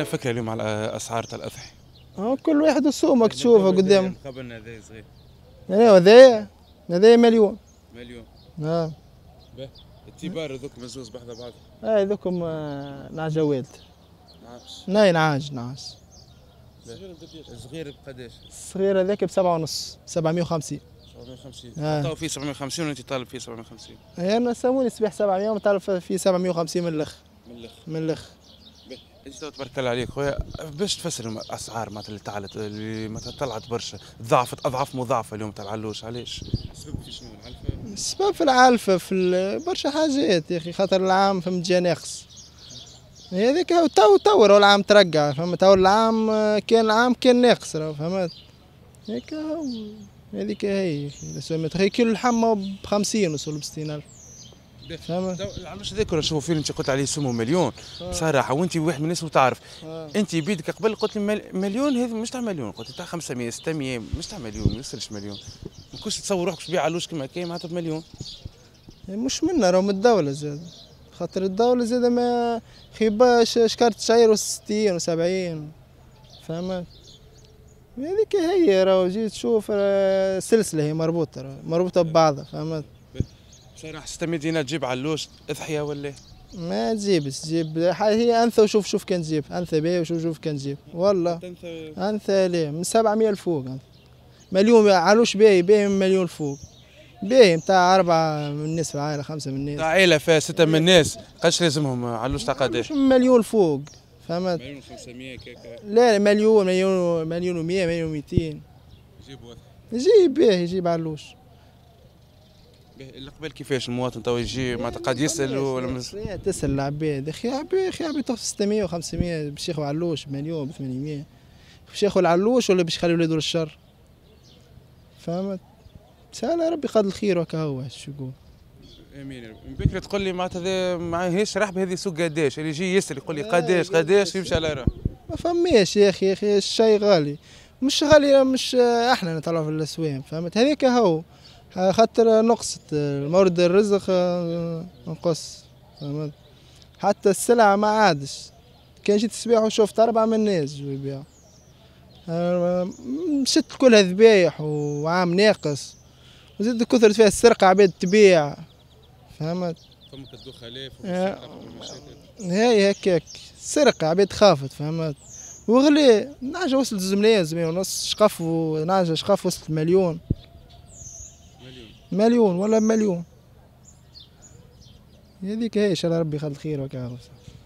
اعطينا فكره اليوم على اسعار تاع الاضحي آه، كل واحد ما تشوفه قدام قبل هذا صغير ايوا يعني هذايا هذايا مليون مليون اه التبار هذوك مزوز بحذا بعض اي آه، هذوكم آه، نعجوات نعاش ناي نعاج نعاج الصغير بقداش؟ الصغير هذاك بسبعة ونص 750 750 عطاو فيه 750 وانت طالب فيه 750 أيوة، انا سموني الصباح 700 وطالب فيه 750 من الاخر من الاخر من الاخر انت تبارك الله عليك خويا باش تفسر الاسعار معناتها اللي تعلت اللي معناتها طلعت برشا ضعفت اضعاف مضاعفه اليوم تاع العلوش علاش؟ السبب في شنو العلفه؟ السبب في العلفه في برشا حاجات يا اخي خاطر العام فهمت جا ناقص هذاك تو تو العام ترقع فهمت تو العام كان العام كان ناقص فهمت هيك هذيك هي الاسواق كيلو اللحم ب 50 وصل ب 60 الف علاش ذكر شوف فيلم انت قلت عليه سمو مليون آه. بصراحه وانت واحد من الناس وتعرف آه. انت بيدك قبل قلت لي مليون هذا مش تاع مليون قلت تاع 500 600 مش تاع مليون ما يوصلش مليون ما كنتش تصور روحك تبيع علوش كما كاين معناتها بمليون إيه، مش منا راهو من الدوله زاد خاطر الدوله زاد ما خيباش شكارت شعير و60 و70 فهمت هذيك هي راهو جيت تشوف آه، سلسله هي مربوطه مربوطه ببعضها فهمت صراحة راح مدينة تجيب علوش اضحيه ولا ما تجيب تجيب هي انثى وشوف شوف كان تجيب انثى بيه وشوف شوف كان تجيب والله انثى ليه من 700 لفوق مليون علوش باهي باهي من مليون لفوق باهي نتاع أربعة من الناس في العائلة خمسة من الناس عائلة فيها ستة من الناس قاش لازمهم علوش تاع قداش مليون فوق فهمت مليون 500 كاكا لا مليون مليون مليون و100 مليون و200 يجيب واحد يجيب بيه يجيب علوش اللي قبل كيفاش المواطن تو يجي معناتها قاعد يعني يسال ولا تسال العباد اخي عباد اخي عباد تاخذ 600 و 500 باش ياخذوا علوش بمليون ب 800 باش ياخذوا العلوش ولا باش يخلي ولادو للشر فهمت سهل ربي قاد الخير وكا هو شو يقول امين بكري تقول لي معناتها معاهيش راح بهذه سوق قداش اللي يجي يسال يقول لي آه، قداش قداش يمشي على راه ما فماش يا اخي يا اخي الشيء غالي مش غالي مش احنا نطلعوا في الاسواق فهمت هذيك هو آه، خاطر نقصت آه، مورد الرزق آه، نقص فهمت حتى السلعة ما عادش كان جيت الصباح وشفت أربعة من الناس يبيعوا مشت كلها ذبايح وعام ناقص وزيد كثرت فيها السرقة عباد تبيع فهمت فمك الدوخة خلاف هاي هكاك سرقة عباد خافت فهمت وغلي نعجة وصلت زملية زمية ونص شقف ونعجة شقف وصلت مليون مليون ولا مليون هذيك هي شر ربي خلد خير وكذا